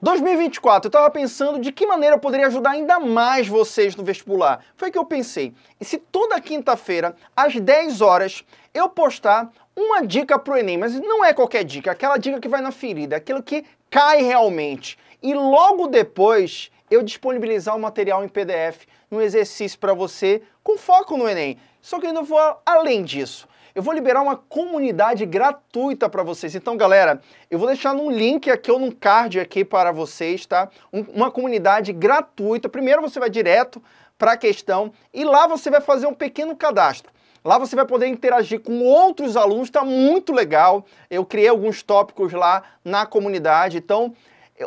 2024, eu estava pensando de que maneira eu poderia ajudar ainda mais vocês no vestibular. Foi que eu pensei. E se toda quinta-feira, às 10 horas, eu postar uma dica pro Enem, mas não é qualquer dica, é aquela dica que vai na ferida, é aquilo que cai realmente. E logo depois eu disponibilizar o material em PDF no exercício para você com foco no Enem. Só que eu não vou além disso eu vou liberar uma comunidade gratuita para vocês. Então, galera, eu vou deixar um link aqui ou num card aqui para vocês, tá? Um, uma comunidade gratuita. Primeiro você vai direto para a questão e lá você vai fazer um pequeno cadastro. Lá você vai poder interagir com outros alunos, tá muito legal. Eu criei alguns tópicos lá na comunidade. Então,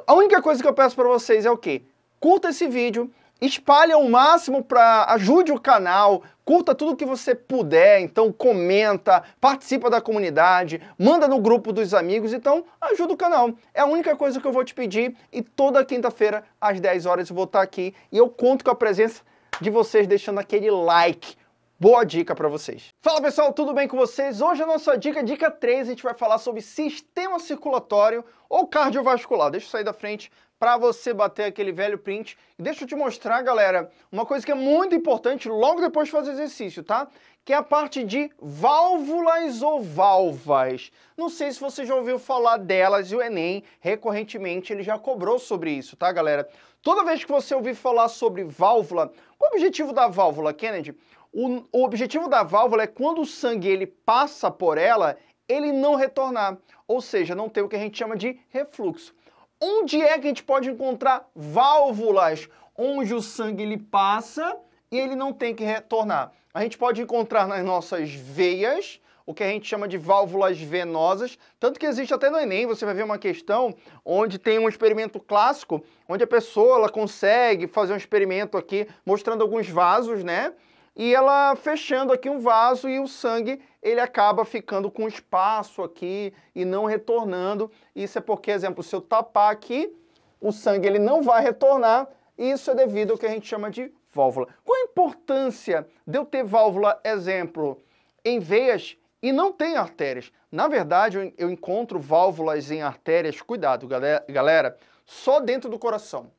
a única coisa que eu peço para vocês é o quê? Curta esse vídeo, espalha o máximo para ajude o canal, curta tudo que você puder, então comenta, participa da comunidade, manda no grupo dos amigos, então ajuda o canal. É a única coisa que eu vou te pedir e toda quinta-feira às 10 horas eu vou estar aqui e eu conto com a presença de vocês deixando aquele like boa dica para vocês. Fala pessoal, tudo bem com vocês? Hoje a nossa dica, dica 3, a gente vai falar sobre sistema circulatório ou cardiovascular. Deixa eu sair da frente para você bater aquele velho print. E deixa eu te mostrar, galera, uma coisa que é muito importante logo depois de fazer exercício, tá? Que é a parte de válvulas ou valvas. Não sei se você já ouviu falar delas e o Enem recorrentemente ele já cobrou sobre isso, tá, galera? Toda vez que você ouvir falar sobre válvula, qual o objetivo da válvula, Kennedy? O, o objetivo da válvula é quando o sangue ele passa por ela, ele não retornar, ou seja, não ter o que a gente chama de refluxo. Onde é que a gente pode encontrar válvulas onde o sangue ele passa e ele não tem que retornar? A gente pode encontrar nas nossas veias, o que a gente chama de válvulas venosas, tanto que existe até no Enem, você vai ver uma questão onde tem um experimento clássico, onde a pessoa ela consegue fazer um experimento aqui mostrando alguns vasos, né? e ela fechando aqui um vaso e o sangue ele acaba ficando com espaço aqui e não retornando. Isso é porque, exemplo, se eu tapar aqui, o sangue ele não vai retornar. E isso é devido ao que a gente chama de válvula. Qual a importância de eu ter válvula, exemplo, em veias e não tem artérias? Na verdade, eu encontro válvulas em artérias, cuidado galera, só dentro do coração.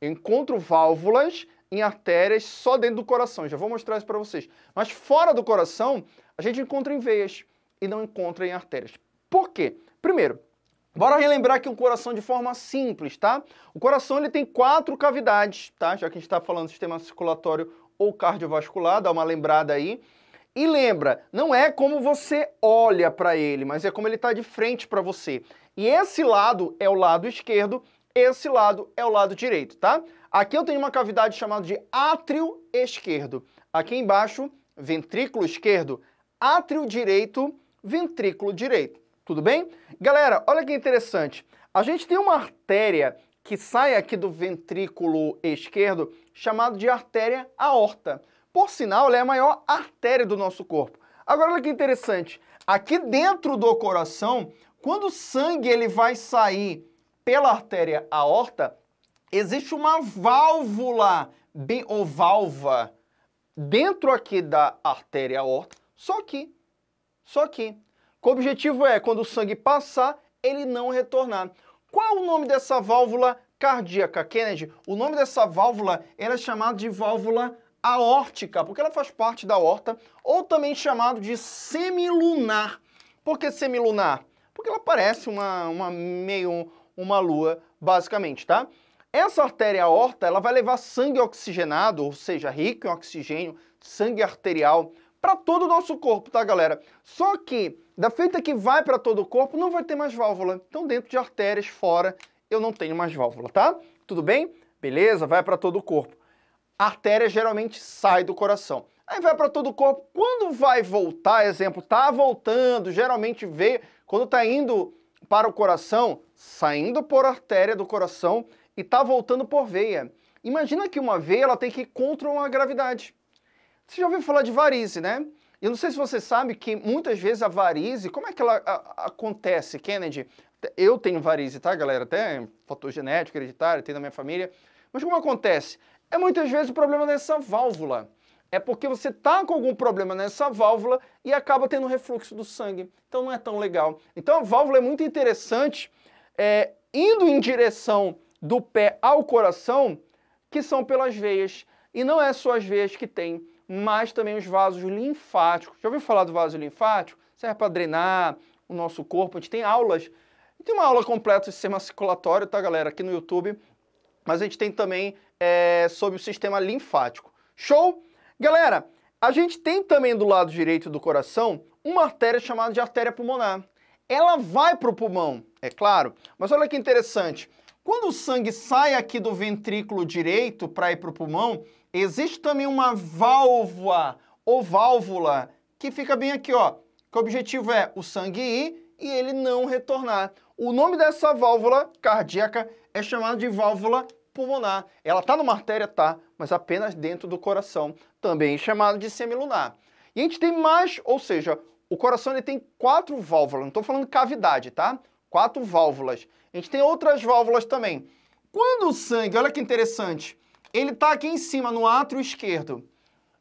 Eu encontro válvulas em artérias só dentro do coração. Já vou mostrar isso para vocês. Mas fora do coração, a gente encontra em veias e não encontra em artérias. Por quê? Primeiro, Bora relembrar que o coração de forma simples, tá? O coração ele tem quatro cavidades, tá? Já que a gente está falando do sistema circulatório ou cardiovascular, dá uma lembrada aí. E lembra, não é como você olha para ele, mas é como ele está de frente para você. E esse lado é o lado esquerdo esse lado é o lado direito, tá? Aqui eu tenho uma cavidade chamada de átrio esquerdo. Aqui embaixo, ventrículo esquerdo, átrio direito, ventrículo direito. Tudo bem? Galera, olha que interessante. A gente tem uma artéria que sai aqui do ventrículo esquerdo, chamado de artéria aorta. Por sinal, ela é a maior artéria do nosso corpo. Agora, olha que interessante. Aqui dentro do coração, quando o sangue ele vai sair pela artéria aorta, existe uma válvula bem, ou valva dentro aqui da artéria aorta, só aqui, só aqui. O objetivo é, quando o sangue passar, ele não retornar. Qual o nome dessa válvula cardíaca, Kennedy? O nome dessa válvula era é chamada de válvula aórtica, porque ela faz parte da aorta, ou também chamado de semilunar. Por que semilunar? Porque ela parece uma, uma meio uma lua, basicamente, tá? Essa artéria aorta, ela vai levar sangue oxigenado, ou seja, rico em oxigênio, sangue arterial, para todo o nosso corpo, tá, galera? Só que, da feita que vai para todo o corpo, não vai ter mais válvula. Então, dentro de artérias, fora, eu não tenho mais válvula, tá? Tudo bem? Beleza? Vai para todo o corpo. A artéria geralmente sai do coração. Aí vai para todo o corpo. Quando vai voltar, exemplo, tá voltando, geralmente vê, quando tá indo para o coração, saindo por artéria do coração e está voltando por veia. Imagina que uma veia ela tem que ir contra uma gravidade. Você já ouviu falar de varize, né? Eu não sei se você sabe que muitas vezes a varize, como é que ela a, a, acontece, Kennedy? Eu tenho varize, tá, galera? Até fator genético, hereditário, tem na minha família. Mas como acontece? É muitas vezes o problema dessa válvula. É porque você está com algum problema nessa válvula e acaba tendo refluxo do sangue. Então não é tão legal. Então a válvula é muito interessante, é, indo em direção do pé ao coração, que são pelas veias. E não é só as veias que tem, mas também os vasos linfáticos. Já ouviu falar do vaso linfático? Serve para drenar o nosso corpo. A gente tem aulas. Tem uma aula completa de sistema circulatório, tá, galera? Aqui no YouTube. Mas a gente tem também é, sobre o sistema linfático. Show? Galera, a gente tem também do lado direito do coração uma artéria chamada de artéria pulmonar. Ela vai para o pulmão, é claro, mas olha que interessante. Quando o sangue sai aqui do ventrículo direito para ir para o pulmão, existe também uma válvula ou válvula que fica bem aqui, ó. Que o objetivo é o sangue ir e ele não retornar. O nome dessa válvula cardíaca é chamado de válvula pulmonar. Ela está numa artéria, tá, mas apenas dentro do coração, também chamado de semilunar. E a gente tem mais, ou seja, o coração ele tem quatro válvulas, não estou falando cavidade, tá? Quatro válvulas. A gente tem outras válvulas também. Quando o sangue, olha que interessante, ele está aqui em cima, no átrio esquerdo,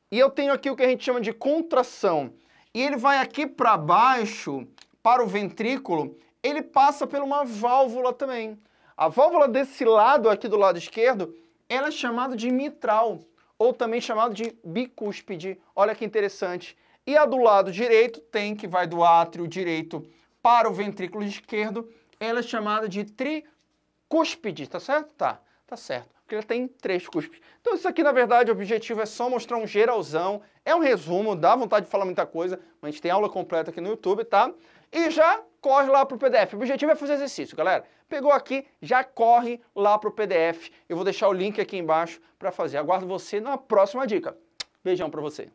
e eu tenho aqui o que a gente chama de contração, e ele vai aqui para baixo, para o ventrículo, ele passa por uma válvula também. A válvula desse lado, aqui do lado esquerdo, ela é chamada de mitral, ou também chamada de bicúspide. Olha que interessante. E a do lado direito tem, que vai do átrio direito para o ventrículo esquerdo, ela é chamada de tricúspide, tá certo? Tá, tá certo que já tem três cuspes. Então isso aqui, na verdade, o objetivo é só mostrar um geralzão, é um resumo, dá vontade de falar muita coisa, mas a gente tem aula completa aqui no YouTube, tá? E já corre lá para o PDF. O objetivo é fazer exercício, galera. Pegou aqui, já corre lá para o PDF. Eu vou deixar o link aqui embaixo para fazer. Aguardo você na próxima dica. Beijão para você.